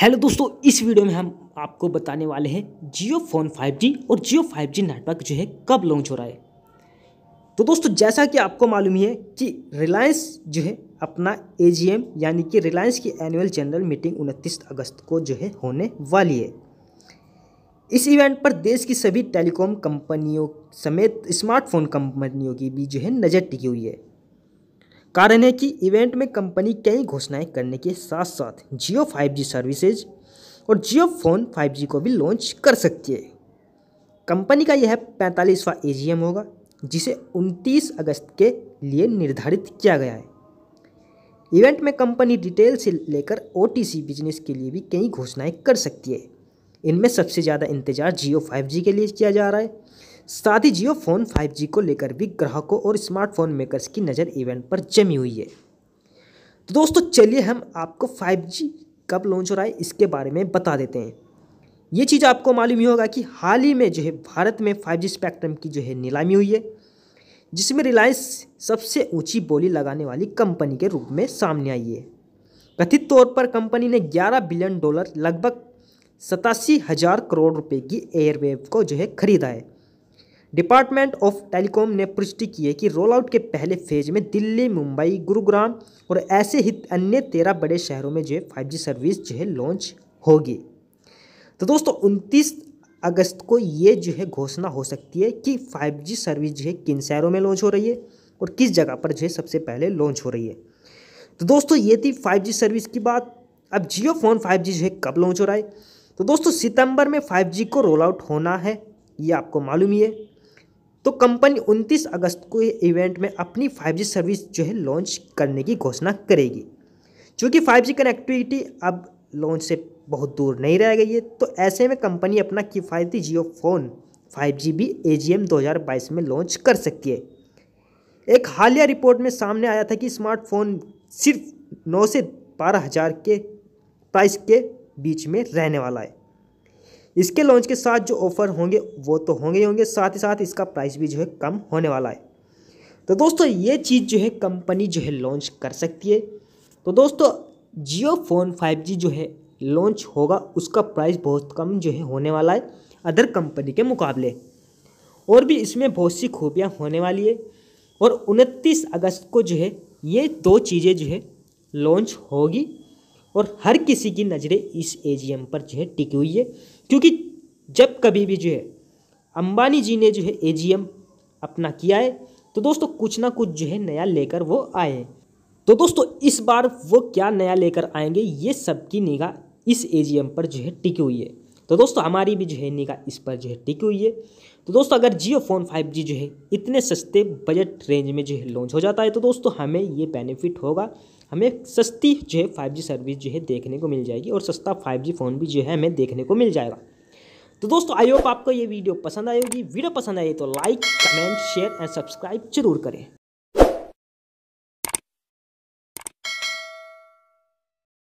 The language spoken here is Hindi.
हेलो दोस्तों इस वीडियो में हम आपको बताने वाले हैं जियो फोन 5G और जियो 5G नेटवर्क जो है कब लॉन्च हो रहा है तो दोस्तों जैसा कि आपको मालूम ही है कि रिलायंस जो है अपना एजीएम यानी कि रिलायंस की एनुअल जनरल मीटिंग 29 अगस्त को जो है होने वाली है इस इवेंट पर देश की सभी टेलीकॉम कंपनियों समेत स्मार्टफोन कंपनियों की भी जो है नज़र टिकी हुई है कारण है कि इवेंट में कंपनी कई घोषणाएं करने के साथ साथ जियो 5G सर्विसेज और जियो फोन 5G को भी लॉन्च कर सकती है कंपनी का यह पैंतालीसवा ए होगा जिसे 29 अगस्त के लिए निर्धारित किया गया है इवेंट में कंपनी डिटेल से लेकर ओ बिजनेस के लिए भी कई घोषणाएं कर सकती है इनमें सबसे ज़्यादा इंतजार जियो फाइव के लिए किया जा रहा है साथ ही जियो फोन 5G को लेकर भी ग्राहकों और स्मार्टफोन मेकर्स की नज़र इवेंट पर जमी हुई है तो दोस्तों चलिए हम आपको 5G कब लॉन्च हो रहा है इसके बारे में बता देते हैं ये चीज़ आपको मालूम ही होगा कि हाल ही में जो है भारत में 5G स्पेक्ट्रम की जो है नीलामी हुई है जिसमें रिलायंस सबसे ऊंची बोली लगाने वाली कंपनी के रूप में सामने आई है कथित तौर पर कंपनी ने 11 बिलियन डॉलर लगभग सतासी हज़ार करोड़ रुपए की एयरवेव को जो है खरीदा है डिपार्टमेंट ऑफ टेलीकॉम ने पुष्टि की है कि रोल आउट के पहले फेज में दिल्ली मुंबई गुरुग्राम और ऐसे ही अन्य तेरह बड़े शहरों में जो है फाइव सर्विस जो है लॉन्च होगी तो दोस्तों उनतीस अगस्त को ये जो है घोषणा हो सकती है कि जी सर्विस जो है किन शहरों में लॉन्च हो रही है और किस जगह पर जो है सबसे पहले लॉन्च हो रही है तो दोस्तों ये थी जी सर्विस की बात अब जियो फोन जी जो है कब लॉन्च हो रहा है तो दोस्तों सितंबर में 5G को रोल आउट होना है ये आपको मालूम ही है तो कंपनी 29 अगस्त को इवेंट में अपनी 5G सर्विस जो है लॉन्च करने की घोषणा करेगी चूँकि 5G कनेक्टिविटी अब लॉन्च से बहुत दूर नहीं रह गई है तो ऐसे में कंपनी अपना किफ़ायती जियो फ़ोन फाइव भी ए जी एम में लॉन्च कर सकती है एक हालिया रिपोर्ट में सामने आया था कि स्मार्टफोन सिर्फ नौ से बारह हज़ार के प्राइस के बीच में रहने वाला है इसके लॉन्च के साथ जो ऑफ़र होंगे वो तो होंगे ही होंगे साथ ही साथ इसका प्राइस भी जो है कम होने वाला है तो दोस्तों ये चीज़ जो है कंपनी जो है लॉन्च कर सकती है तो दोस्तों जियो फ़ोन फाइव जो है लॉन्च होगा उसका प्राइस बहुत कम जो है होने वाला है अदर कंपनी के मुकाबले और भी इसमें बहुत सी खूबियाँ होने वाली है और उनतीस अगस्त को जो है ये दो चीज़ें जो है लॉन्च होगी और हर किसी की नज़रें इस एजीएम पर जो है टिकी हुई है क्योंकि जब कभी भी जो है अंबानी जी ने जो है एजीएम अपना किया है तो दोस्तों कुछ ना कुछ जो है नया लेकर वो आए तो दोस्तों इस बार वो क्या नया लेकर आएंगे ये सबकी निगाह इस एजीएम पर जो है टिकी हुई है तो दोस्तों हमारी भी जो है निगाह इस पर जो है टिकी हुई है तो दोस्तों अगर जियो फोन फाइव जी जो है इतने सस्ते बजट रेंज में जो है लॉन्च हो जाता है तो दोस्तों हमें ये बेनिफिट होगा हमें सस्ती जो है फाइव जी सर्विस जो है देखने को मिल जाएगी और सस्ता फाइव जी फ़ोन भी जो है हमें देखने को मिल जाएगा तो दोस्तों आई होप आपको ये वीडियो पसंद आएगी वीडियो पसंद आई तो like comment share and subscribe जरूर करें